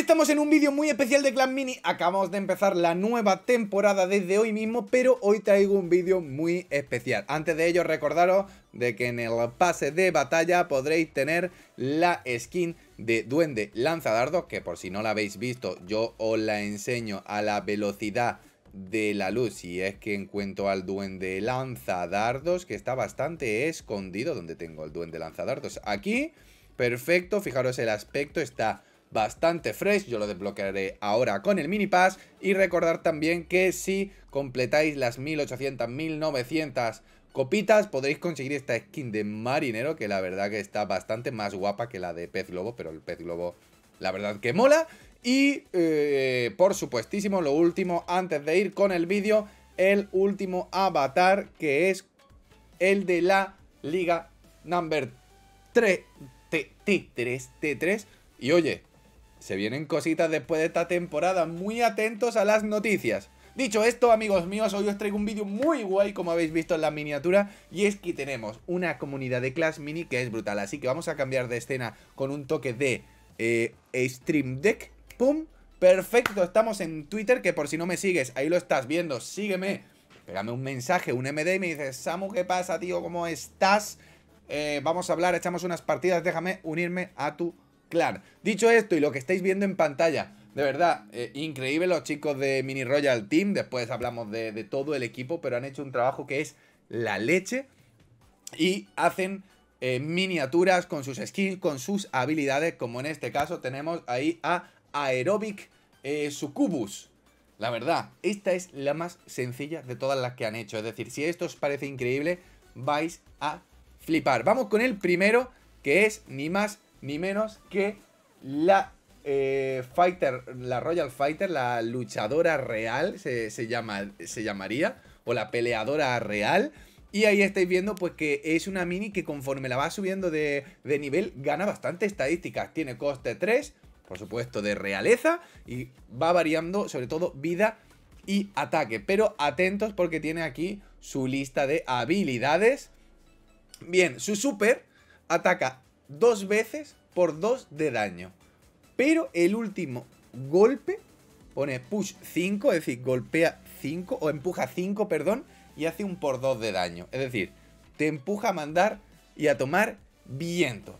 estamos en un vídeo muy especial de Clan Mini, acabamos de empezar la nueva temporada desde hoy mismo, pero hoy traigo un vídeo muy especial. Antes de ello recordaros de que en el pase de batalla podréis tener la skin de Duende Lanzadardos, que por si no la habéis visto yo os la enseño a la velocidad de la luz. Si es que encuentro al duende lanzadardos, que está bastante escondido. donde tengo el duende lanzadardos? Aquí, perfecto. Fijaros el aspecto, está bastante fresh, yo lo desbloquearé ahora con el mini pass y recordar también que si completáis las 1800, 1900 copitas podréis conseguir esta skin de marinero que la verdad que está bastante más guapa que la de pez globo, pero el pez globo la verdad que mola. Y eh, por supuestísimo, lo último, antes de ir con el vídeo, el último avatar que es el de la liga number 3, T3, T3. Y oye, se vienen cositas después de esta temporada, muy atentos a las noticias. Dicho esto, amigos míos, hoy os traigo un vídeo muy guay, como habéis visto en la miniatura, y es que tenemos una comunidad de Clash Mini que es brutal, así que vamos a cambiar de escena con un toque de eh, Stream Deck, ¡pum! Perfecto, estamos en Twitter, que por si no me sigues, ahí lo estás viendo, sígueme, pégame un mensaje, un MD y me dices, Samu, ¿qué pasa, tío? ¿Cómo estás? Eh, vamos a hablar, echamos unas partidas, déjame unirme a tu Claro, Dicho esto y lo que estáis viendo en pantalla, de verdad, eh, increíble los chicos de Mini Royal Team, después hablamos de, todo el equipo, pero han hecho un trabajo que es la leche y hacen... Eh, miniaturas con sus skins, con sus habilidades, como en este caso tenemos ahí a Aerobic eh, Sucubus. La verdad, esta es la más sencilla de todas las que han hecho. Es decir, si esto os parece increíble, vais a flipar. Vamos con el primero, que es ni más ni menos que la eh, Fighter, la Royal Fighter, la luchadora real, se, llama, se llamaría, o la peleadora real. Y ahí estáis viendo pues que es una mini que conforme la va subiendo de, nivel gana bastante estadísticas. Tiene coste 3, por supuesto de realeza, y va variando sobre todo vida y ataque. Pero atentos porque tiene aquí su lista de habilidades. Bien, su super ataca dos veces por 2 de daño. Pero el último golpe pone push 5, es decir, golpea 5 o empuja 5, perdón, y hace un por 2 de daño. Es decir, te empuja a mandar y a tomar viento,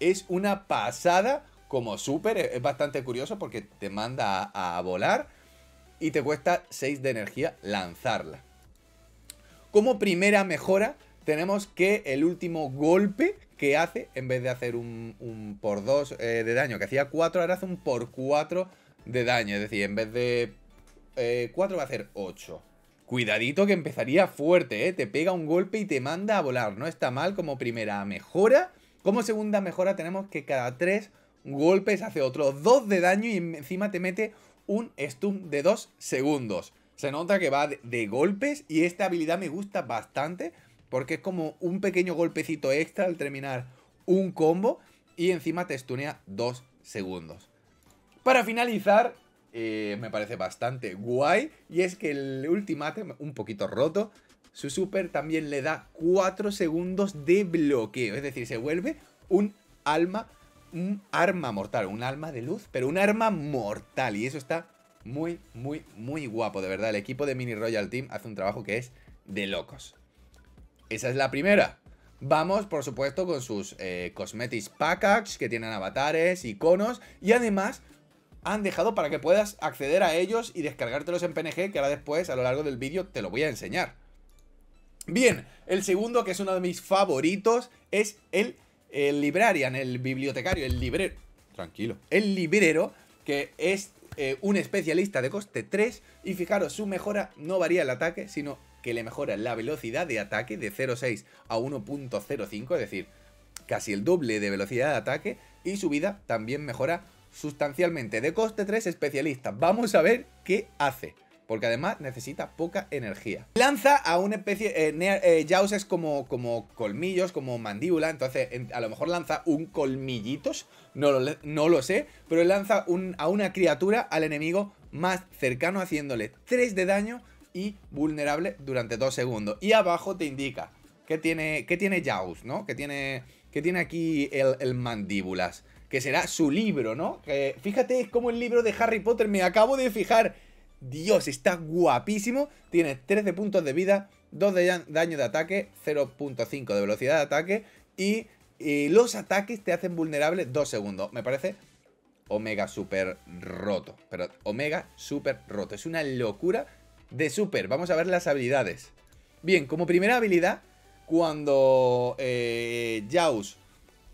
Es una pasada como súper, es bastante curioso porque te manda a, a volar y te cuesta 6 de energía lanzarla. Como primera mejora, tenemos que el último golpe que hace, en vez de hacer un, por 2 eh, de daño, que hacía 4, ahora hace un por 4 de daño. Es decir, en vez de 4 eh, va a hacer 8. Cuidadito que empezaría fuerte, ¿eh? Te pega un golpe y te manda a volar. No está mal como primera mejora. Como segunda mejora tenemos que cada 3 golpes hace otro 2 de daño y encima te mete un stun de 2 segundos. Se nota que va de golpes y esta habilidad me gusta bastante porque es como un pequeño golpecito extra al terminar un combo y encima te stunea 2 segundos. Para finalizar, eh, me parece bastante guay y es que el ultimate, un poquito roto, su super también le da 4 segundos de bloqueo. Es decir, se vuelve un alma, un arma mortal, un alma de luz, pero un arma mortal. Y eso está muy, muy, muy guapo, de verdad. El equipo de Mini Royal Team hace un trabajo que es de locos. Esa es la primera. Vamos, por supuesto, con sus eh, cosmetics package que tienen avatares, iconos y además han dejado para que puedas acceder a ellos y descargártelos en PNG, que ahora después, a lo largo del vídeo, te lo voy a enseñar. Bien, el segundo, que es uno de mis favoritos, es el, librarian, el bibliotecario, el librero. Tranquilo. El librero, que es eh, un especialista de coste 3 y fijaros, su mejora no varía el ataque, sino que le mejora la velocidad de ataque de 0.6 a 1.05, es decir, casi el doble de velocidad de ataque y su vida también mejora sustancialmente. De coste 3 especialista, vamos a ver qué hace. Porque además necesita poca energía. Lanza a una especie... de eh, es eh, como, como colmillos, como mandíbula. Entonces a lo mejor lanza un colmillitos. No lo, no lo sé. Pero lanza a una criatura al enemigo más cercano haciéndole 3 de daño y vulnerable durante 2 segundos. Y abajo te indica que tiene, que tiene Jaws, ¿no? Que tiene, que tiene aquí el, mandíbulas, que será su libro, ¿no? fíjate, es como el libro de Harry Potter, me acabo de fijar. Dios, está guapísimo. Tiene 13 puntos de vida, 2 de daño de ataque, 0.5 de velocidad de ataque y, y los ataques te hacen vulnerable 2 segundos. Me parece omega super roto. Pero omega super roto. Es una locura de Super. Vamos a ver las habilidades. Bien, como primera habilidad, cuando eh, Jaws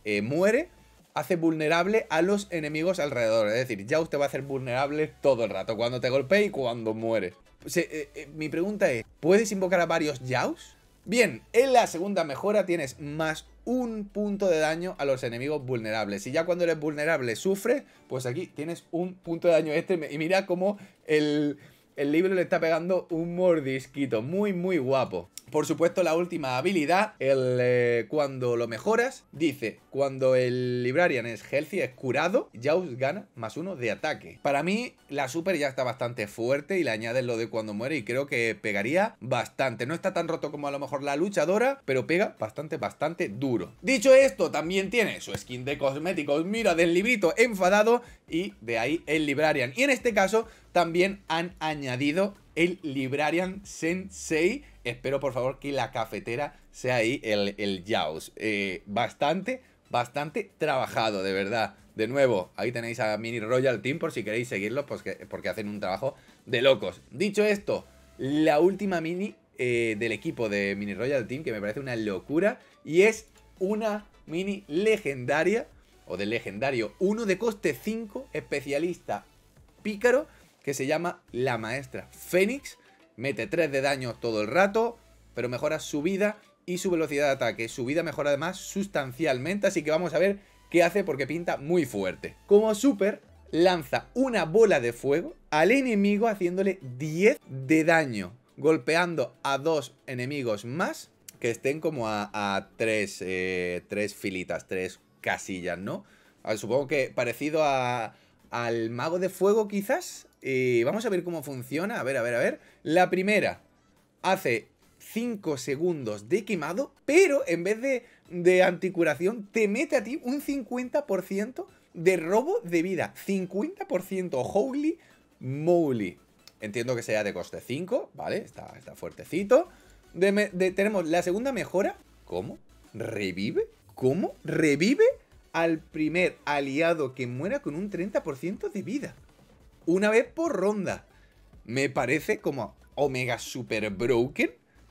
eh, muere, hace vulnerable a los enemigos alrededor. Es decir, Jaws te va a hacer vulnerable todo el rato, cuando te golpee y cuando muere. Eh, eh, mi pregunta es, ¿puedes invocar a varios Jaws? Bien, en la segunda mejora tienes más un punto de daño a los enemigos vulnerables. Si ya cuando eres vulnerable sufre pues aquí tienes un punto de daño extra. Y mira cómo el, el libro le está pegando un mordisquito muy, muy guapo. Por supuesto, la última habilidad, el, eh, cuando lo mejoras, dice, cuando el Librarian es healthy, es curado, Jaws gana más uno de ataque. Para mí, la super ya está bastante fuerte y le añades lo de cuando muere y creo que pegaría bastante. No está tan roto como a lo mejor la luchadora, pero pega bastante, bastante duro. Dicho esto, también tiene su skin de cosméticos, mira, del librito enfadado y de ahí el Librarian. Y en este caso, también han añadido el Librarian Sensei, Espero por favor que la cafetera sea ahí el, el Jaws. Eh, bastante, bastante trabajado, de verdad. De nuevo, ahí tenéis a Mini Royal Team por si queréis seguirlos, pues porque hacen un trabajo de locos. Dicho esto, la última mini eh, del equipo de Mini Royal Team, que me parece una locura, y es una mini legendaria, o de legendario, uno de coste 5, especialista pícaro, que se llama La Maestra Fénix, mete 3 de daño todo el rato, pero mejora su vida y su velocidad de ataque. Su vida mejora además sustancialmente, así que vamos a ver qué hace porque pinta muy fuerte. Como super, lanza una bola de fuego al enemigo haciéndole 10 de daño, golpeando a dos enemigos más que estén como a, a tres, eh, tres filitas, tres casillas, ¿no? Ah, supongo que parecido al mago de fuego quizás, eh, vamos a ver cómo funciona. A ver, a ver, a ver. La primera hace 5 segundos de quemado, pero en vez de, anticuración, te mete a ti un 50% de robo de vida. 50%, holy moly. Entiendo que sea de coste 5, ¿vale? Está, fuertecito. tenemos la segunda mejora. ¿Cómo? ¿Revive? ¿Cómo? ¿Revive al primer aliado que muera con un 30% de vida? una vez por ronda. Me parece como Omega Super Broken,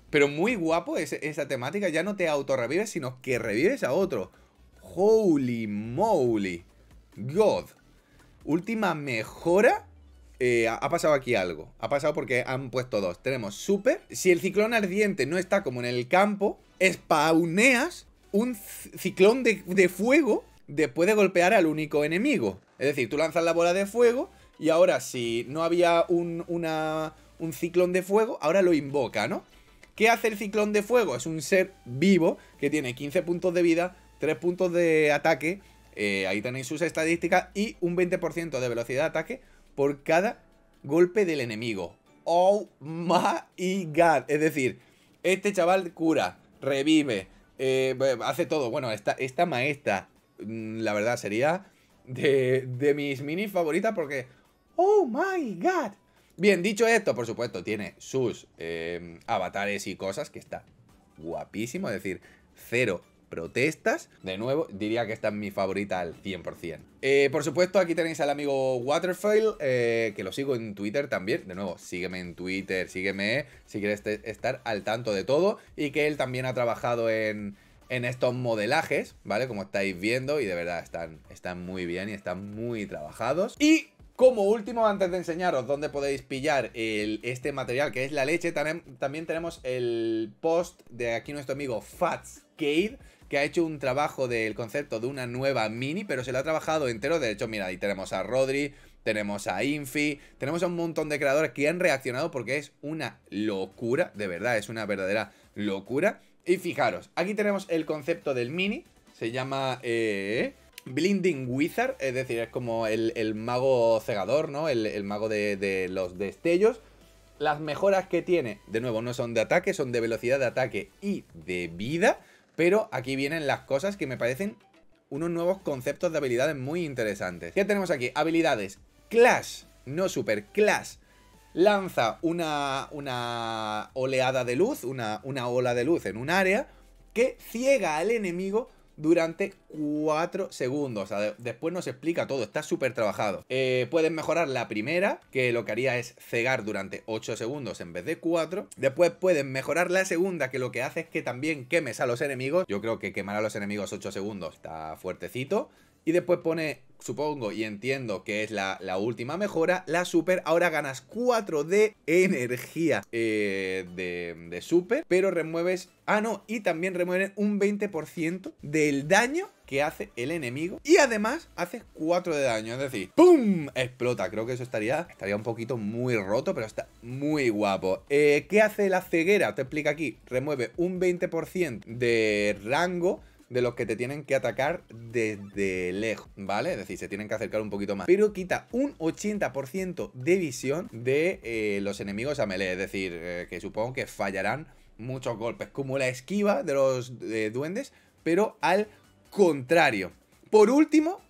pero muy guapo esa, temática. Ya no te autorrevives, sino que revives a otro. Holy moly. God. Última mejora. Eh, ha pasado aquí algo. Ha pasado porque han puesto dos. Tenemos super. Si el ciclón ardiente no está como en el campo, spawneas un ciclón de, de fuego después de golpear al único enemigo. Es decir, tú lanzas la bola de fuego y ahora si no había un, ciclón de fuego, ahora lo invoca, ¿no? ¿Qué hace el ciclón de fuego? Es un ser vivo que tiene 15 puntos de vida, 3 puntos de ataque, eh, ahí tenéis sus estadísticas, y un 20% de velocidad de ataque por cada golpe del enemigo. Oh my god. Es decir, este chaval cura, revive, eh, hace todo. Bueno, esta, maestra, mm, la verdad, sería de, mis mini favoritas porque ¡Oh, my God! Bien, dicho esto, por supuesto, tiene sus em, avatares y cosas, que está guapísimo, es decir, cero protestas. De nuevo, diría que esta es mi favorita al 100%. Eh, por supuesto, aquí tenéis al amigo Waterfall, eh, que lo sigo en Twitter también. De nuevo, sígueme en Twitter, sígueme si quieres estar al tanto de todo. Y que él también ha trabajado en, en estos modelajes, ¿vale? Como estáis viendo, y de verdad están, están muy bien y están muy trabajados. Y como último, antes de enseñaros dónde podéis pillar este material que es la leche, también tenemos el post de aquí nuestro amigo Fats que ha hecho un trabajo del concepto de una nueva mini, pero se lo ha trabajado entero. De hecho, mira, ahí tenemos a Rodri, tenemos a Infi, tenemos a un montón de creadores que han reaccionado porque es una locura, de verdad, es una verdadera locura. Y fijaros, aquí tenemos el concepto del mini, se llama... Eh, Blinding Wizard, es decir, es como el, mago cegador, ¿no? El, mago de, los destellos. Las mejoras que tiene, de nuevo, no son de ataque, son de velocidad de ataque y de vida. Pero aquí vienen las cosas que me parecen unos nuevos conceptos de habilidades muy interesantes. Ya tenemos aquí? Habilidades. Clash, no super, Clash. Lanza una, una oleada de luz, una, una ola de luz en un área que ciega al enemigo durante 4 segundos. después nos explica todo, está súper trabajado. Eh, puedes mejorar la primera, que lo que haría es cegar durante 8 segundos en vez de 4. Después puedes mejorar la segunda, que lo que hace es que también quemes a los enemigos. Yo creo que quemar a los enemigos 8 segundos está fuertecito. Y después pone supongo y entiendo que es la, última mejora, la super ahora ganas 4 de energía eh, de, de super, pero remueves... Ah, no, y también remueves un 20% del daño que hace el enemigo y además haces 4 de daño, es decir, ¡pum! explota, creo que eso estaría, estaría un poquito muy roto, pero está muy guapo. Eh, ¿Qué hace la ceguera? Te explica aquí, remueve un 20% de rango de los que te tienen que atacar desde lejos, ¿vale? Es decir, se tienen que acercar un poquito más. Pero quita un 80% de visión de eh, los enemigos a melee, es decir, eh, que supongo que fallarán muchos golpes, como la esquiva de los duendes, pero al contrario. Por último,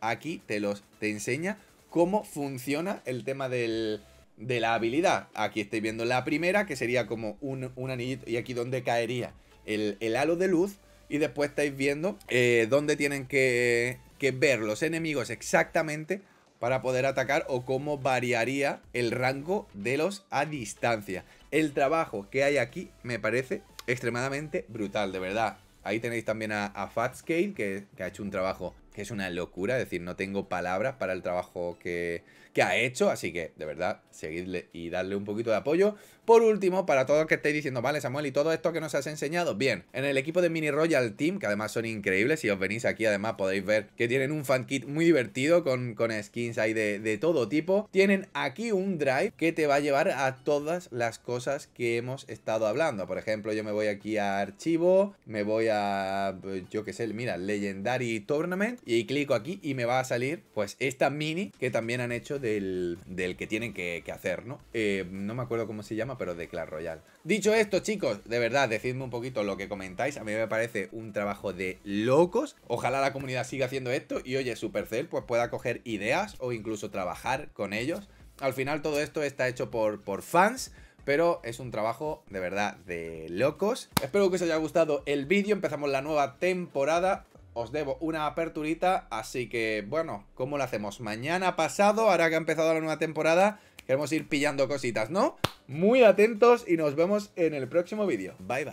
aquí te los te enseña cómo funciona el tema de la habilidad. Aquí estáis viendo la primera, que sería como un, un anillito, y aquí donde caería el, el halo de luz, y después estáis viendo eh, dónde tienen que, ver los enemigos exactamente para poder atacar o cómo variaría el rango de los a distancia. El trabajo que hay aquí me parece extremadamente brutal, de verdad. Ahí tenéis también a, Fatscale, que, que, ha hecho un trabajo es una locura, es decir, no tengo palabras para el trabajo que, que ha hecho, así que de verdad, seguidle y darle un poquito de apoyo. Por último, para todos los que estéis diciendo, vale Samuel, y todo esto que nos has enseñado, bien, en el equipo de Mini Royal Team, que además son increíbles, si os venís aquí además podéis ver que tienen un fan kit muy divertido con, con skins ahí de, de todo tipo, tienen aquí un drive que te va a llevar a todas las cosas que hemos estado hablando, por ejemplo, yo me voy aquí a archivo, me voy a, yo qué sé, mira, Legendary Tournament, y clico aquí y me va a salir pues esta mini que también han hecho del, que tienen que, hacer, ¿no? Eh, no me acuerdo cómo se llama, pero de Clash Royale. Dicho esto, chicos, de verdad, decidme un poquito lo que comentáis. A mí me parece un trabajo de locos. Ojalá la comunidad siga haciendo esto y, oye, Supercell pues pueda coger ideas o incluso trabajar con ellos. Al final todo esto está hecho por, por fans pero es un trabajo de verdad de locos. Espero que os haya gustado el vídeo, empezamos la nueva temporada, os debo una aperturita, así que bueno, ¿cómo lo hacemos? Mañana pasado, ahora que ha empezado la nueva temporada, queremos ir pillando cositas, ¿no? Muy atentos y nos vemos en el próximo vídeo. Bye bye.